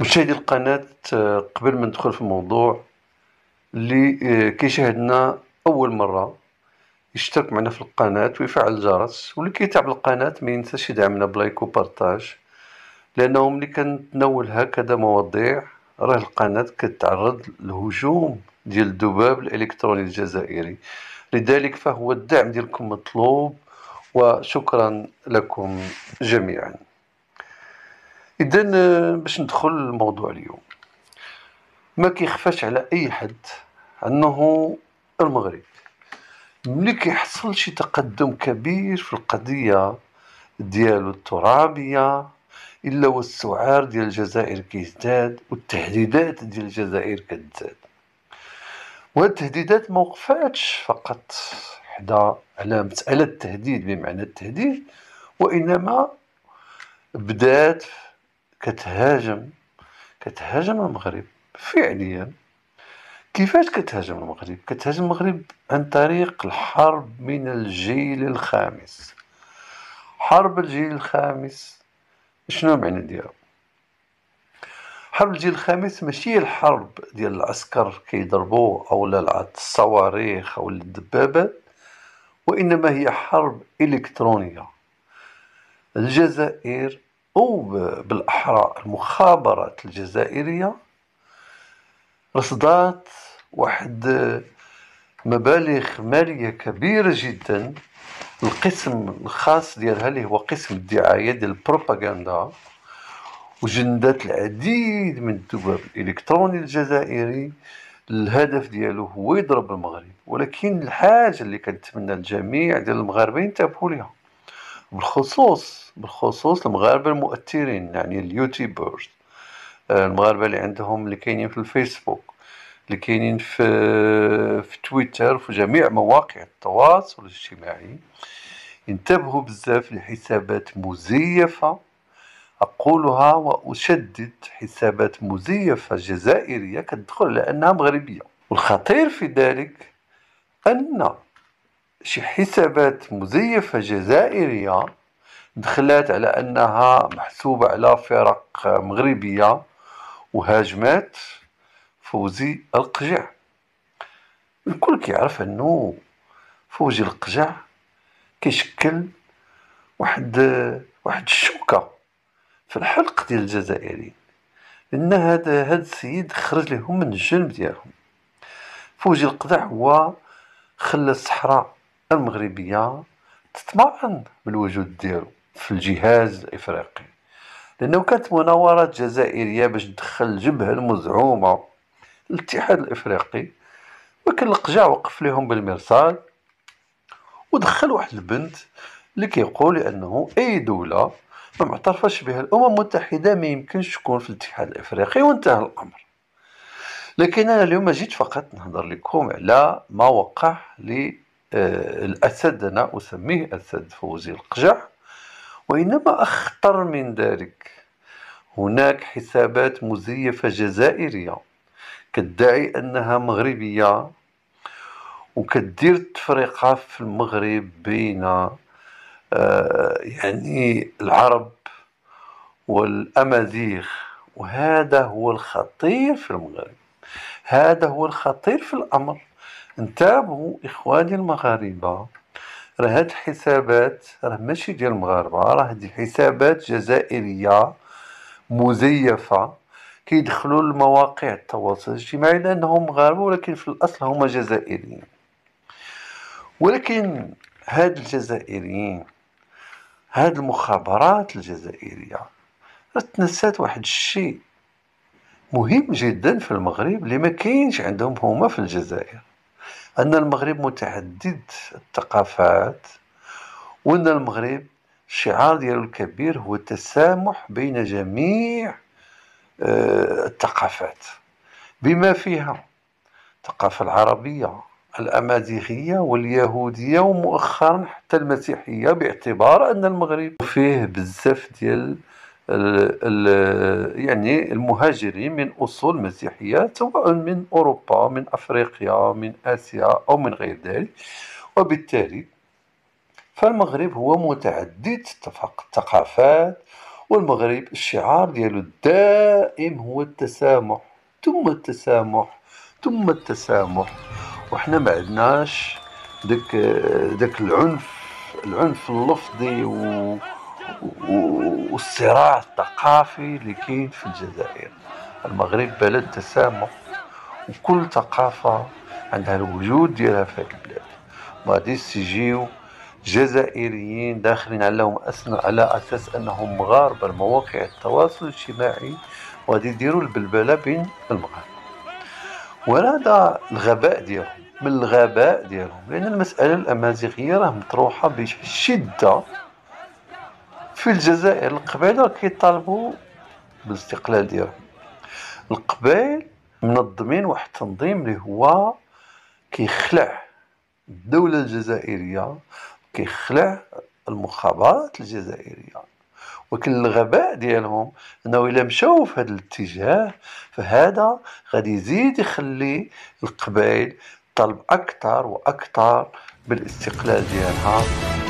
مشاهدي القناة آه، قبل ما ندخل في الموضوع اللي آه، كيشاهدنا أول مرة يشترك معنا في القناة ويفعل الجرس واللي كيتابع القناة ما ينساش يدعمنا بلايك وبارتاج لأنه ملي كنتناول هكذا مواضيع راه القناة كتعرض لهجوم ديال الذباب الإلكتروني الجزائري لذلك فهو الدعم ديالكم مطلوب وشكرا لكم جميعا اذا آه، باش ندخل الموضوع اليوم ما كيخفاش على اي حد انه المغرب ملي كيحصل شي تقدم كبير في القضيه ديالو الترابيه الا والسعار ديال الجزائر كيزداد والتهديدات ديال الجزائر كتزاد وهاد التهديدات ما وقفاتش فقط حدا على مساله التهديد بمعنى التهديد وانما بدات كتهاجم كتهاجم المغرب فعليا كيفاش كتهاجم المغرب كتهاجم المغرب عن طريق الحرب من الجيل الخامس حرب الجيل الخامس شنو المعنى ديالها حرب الجيل الخامس ماشي الحرب ديال العسكر كيضربوا او الصواريخ او الدبابات وانما هي حرب الكترونيه الجزائر أو بالأحرى المخابرات الجزائرية رصدات واحد مبالغ مالية كبيرة جدا القسم الخاص ديالها اللي هو قسم الدعاية ديال البروباغندا وجندات العديد من الدباب الإلكتروني الجزائري الهدف ديالو هو يضرب المغرب ولكن الحاجة اللي كنتمنى الجميع ديال المغاربين ينتبهوا ليها بالخصوص بالخصوص المغاربه المؤثرين يعني اليوتيوبرز آه، المغاربه اللي عندهم اللي كاينين في الفيسبوك اللي كاينين في في تويتر في جميع مواقع التواصل الاجتماعي انتبهوا بزاف لحسابات مزيفه اقولها واشدد حسابات مزيفه جزائريه كتدخل لانها مغربيه والخطير في ذلك ان شي حسابات مزيفة جزائرية دخلات على أنها محسوبة على فرق مغربية وهاجمات فوزي القجع الكل كيعرف أنه فوزي القجع كيشكل واحد واحد الشوكة في الحلق ديال الجزائريين لأن هذا هذا السيد خرج لهم من الجنب ديالهم فوزي القجع هو خلى الصحراء المغربيه تطمئن بالوجود ديالو في الجهاز الافريقي لانه كانت مناورات جزائريه باش تدخل الجبهه المزعومه الاتحاد الافريقي ولكن القجع وقف لهم بالمرصاد ودخل واحد البنت اللي كيقول انه اي دوله ما معترفش بها الامم المتحده ما يمكنش تكون في الاتحاد الافريقي وانتهى الامر لكن انا اليوم جيت فقط نهضر لكم على ما وقع لي الأسد أنا أسميه أسد فوزي القجع وإنما أخطر من ذلك هناك حسابات مزيفة جزائرية كدعي أنها مغربية وكدير التفرقة في المغرب بين آه، يعني العرب والأمازيغ وهذا هو الخطير في المغرب هذا هو الخطير في الأمر انتبهوا اخواني المغاربه راه هاد الحسابات راه ماشي ديال المغاربه راه دي حسابات جزائريه مزيفه كيدخلوا لمواقع التواصل الاجتماعي لانهم مغاربه ولكن في الاصل هما جزائريين ولكن هاد الجزائريين هاد المخابرات الجزائريه تنسات واحد الشيء مهم جدا في المغرب اللي ما كاينش عندهم هما في الجزائر أن المغرب متعدد الثقافات وأن المغرب الشعار ديالو الكبير هو التسامح بين جميع آه، الثقافات بما فيها الثقافة العربية الأمازيغية واليهودية ومؤخرا حتى المسيحية باعتبار أن المغرب فيه بزاف ديال يعني المهاجرين من أصول مسيحية سواء من أوروبا من أفريقيا من آسيا أو من غير ذلك وبالتالي فالمغرب هو متعدد الثقافات والمغرب الشعار ديالو الدائم هو التسامح ثم التسامح ثم التسامح وحنا ما عندناش داك داك العنف العنف اللفظي و والصراع الثقافي اللي كاين في الجزائر المغرب بلد تسامح وكل ثقافة عندها الوجود ديالها في هذه البلاد ما غاديش تجيو جزائريين داخلين عليهم على اساس انهم مغاربه المواقع التواصل الاجتماعي وغادي يديروا البلبله بين المغاربه وهذا الغباء ديالهم من الغباء ديالهم لان المساله الامازيغيه راه مطروحه بشده في الجزائر القبائل كيطالبوا بالاستقلال ديالهم القبائل منظمين واحد التنظيم اللي هو كيخلع الدولة الجزائرية كيخلع المخابرات الجزائرية ولكن الغباء ديالهم انه الا مشاو في هذا الاتجاه فهذا غادي يزيد يخلي القبائل طلب اكثر واكثر بالاستقلال ديالها